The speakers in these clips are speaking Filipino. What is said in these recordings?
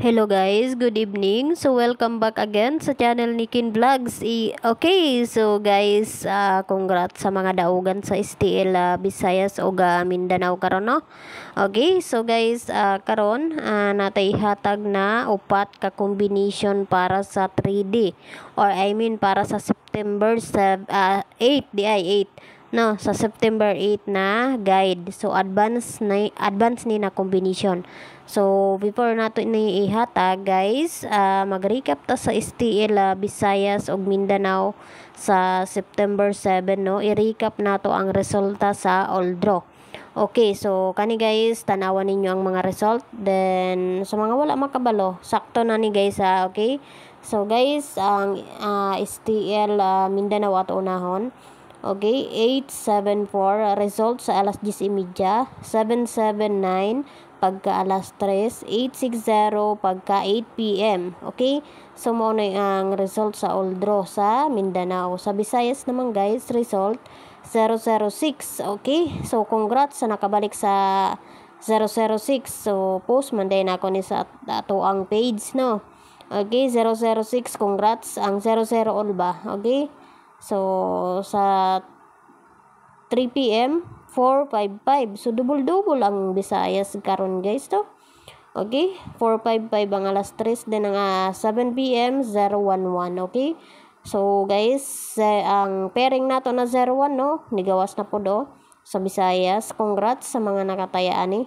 Hello guys, good evening. So welcome back again sa channel ni Kin Vlogs. I okay, so guys, uh, congrats sa mga daugan sa STL uh, Visayas o Mindanao karon no. Okay, so guys, uh, karon uh, natay hatag na upat ka combination para sa 3D or I mean para sa September 7, uh, 8 di 8 no sa September 8 na guide so advance na advance ni na combination so before nato ni ihata guys uh, mag-recap ta sa STL uh, ah, Visayas ug Mindanao sa September 7 no i-recap nato ang resulta sa all draw Okay, so kani guys, tanawan ninyo ang mga result. Then, sa mga wala makabalo, sakto na ni guys ha, ah, okay? So guys, ang uh, STL uh, Mindanao ato unahon, Okay, 874 results alas 10.30, 779 pagka alas 3, 860 pagka 8 p.m. Okay? So, mo na ang result sa all draw sa Mindanao. Sa Visayas naman guys, result 006. Okay? So, congrats sa nakabalik sa 006. So, post man na ako ni sa ato ang page, no? Okay, 006, congrats. Ang 00 all ba? Okay? So, sa 3 p.m., 455. So, double-double ang Visayas karon guys to. Okay? 455 ang alas 3 Then, ang uh, 7 p.m. 011. Okay? So, guys, eh, ang pairing nato na 01, no? Nigawas na po do. Sa Visayas, congrats sa mga nakatayaan ni. Eh.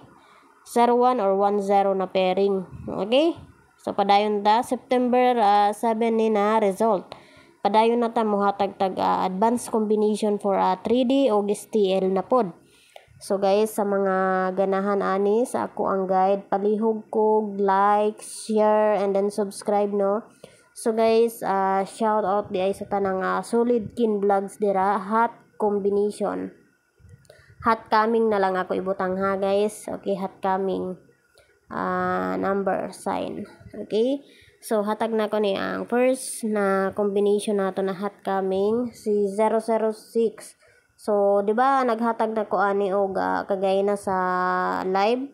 01 or 10 na pairing. Okay? So, padayon da. September uh, ah, 7 ni na result. Padayon na ta mohatag tag uh, advanced combination for uh, ah, 3D o STL na pod. So guys, sa mga ganahan ani sa ako ang guide, palihog ko, like, share, and then subscribe no. So guys, uh, shout out di ay sa tanang uh, solid kin vlogs dira, hot combination. Hot coming na lang ako ibutang ha guys. Okay, hot coming. Uh, number sign. Okay. So, hatag na ko ni ang first na combination nato na hot coming si 006. So, di ba naghatag na ko ani og uh, kagay na sa live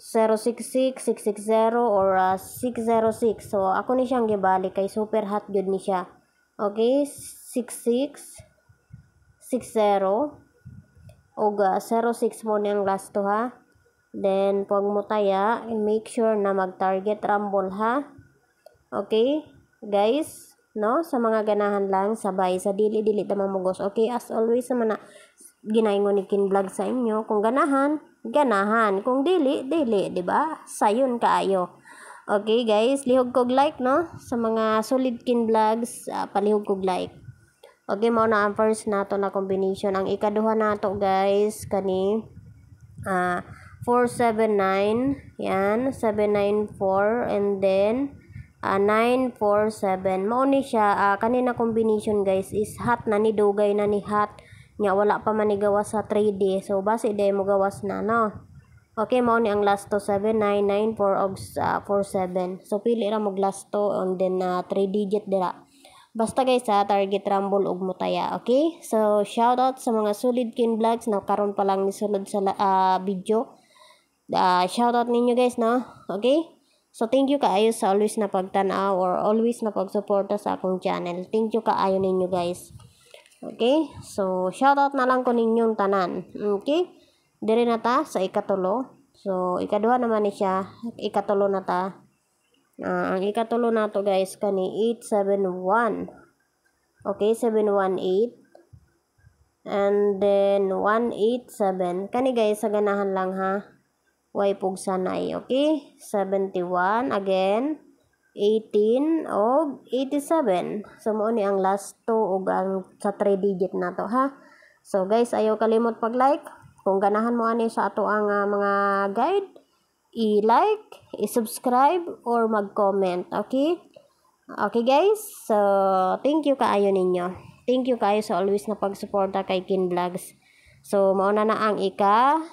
066, 660 or uh, ah, 606. So, ako ni siyang gibali kay super hot good ni siya. Okay, 66 60 og uh, 06 mo ni ang last to ha. Then, pag mo taya, make sure na mag-target rumble ha. Okay? Guys, no? Sa mga ganahan lang, sabay, sa dili-dili tamang mugos. Okay, as always, sa mga ginaingon ni Kin Vlog sa inyo, kung ganahan, ganahan. Kung dili, dili, di ba? Sayon kaayo. Okay guys, lihog kog like no sa mga solid kin vlogs, uh, palihog kog like. Okay mao na ang first nato na combination ang ikaduha nato guys kani uh, ah, 479 yan 794 and then uh, ah, 947 mao ni siya uh, kanina combination guys is hot na ni dugay na ni hot nya wala pa man ni gawas sa 3D so base demo gawas na no okay mao ni ang last to 7994 og uh, ah, 47 so pili ra mo last to on then uh, 3 digit dira Basta guys ha, target rumble og mutaya, okay? So, shout out sa mga solid kin vlogs na karon pa lang ni sunod sa uh, video. Uh, shout out ninyo guys, no? Okay? So, thank you kaayo sa always na pagtanaw or always na pagsuporta sa akong channel. Thank you kaayo ninyo guys. Okay? So, shoutout na lang ko ninyong tanan. Okay? Dire na ta sa ikatulo. So, ikaduha naman ni siya. Ikatulo na ta. Uh, ang ikatulo na to guys kani 871. Okay, 718. And then 187. Kani guys, sa ganahan lang ha y pug sanay okay 71 again 18 og 87 so mo ni ang last 2 og ang sa 3 digit na to ha so guys ayaw kalimot pag like kung ganahan mo ani sa ato ang uh, mga guide i-like i-subscribe or mag-comment okay Okay guys, so thank you kaayo ninyo. Thank you kaayo sa always na pagsuporta kay Kin Vlogs. So mauna na ang ika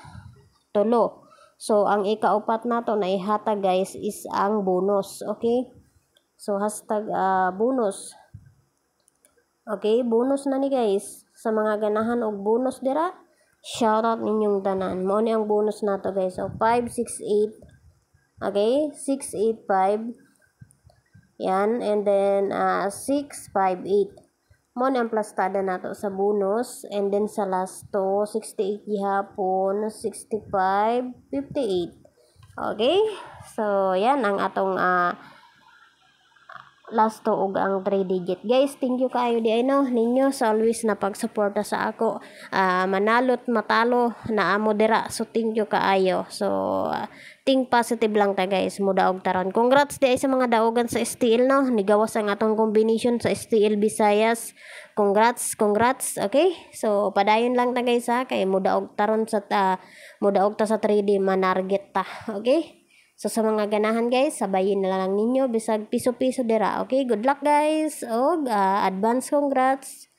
tulo. So, ang ikaapat nato na ihata guys is ang bonus. Okay? So, hashtag uh, bonus. Okay? Bonus na ni guys. Sa mga ganahan og bonus dira, shoutout ninyong tanan. Mao ni ang bonus nato guys. So, 568 Okay? 685. Yan. And then, uh, ah, 658 mo na ang plastada nato sa bonus and then sa last to 68 gihapon 65 58 okay so yan ang atong uh, last to og ang 3 digit. Guys, thank you kaayo di ay no ninyo sa always na pagsuporta sa ako. Uh, manalot matalo na amo So thank you kaayo. So uh, think positive lang ta guys. Muda taron. Congrats di ay sa mga daogan sa STL no. Nigawas ang atong combination sa STL Visayas. Congrats, congrats. Okay? So padayon lang ta guys ha kay muda taron sa ta, muda ta sa 3D manarget ta. Okay? So, sa mga ganahan guys, sabayin na lang ninyo. Bisag piso-piso dira. Okay, good luck guys. Og, uh, advance congrats.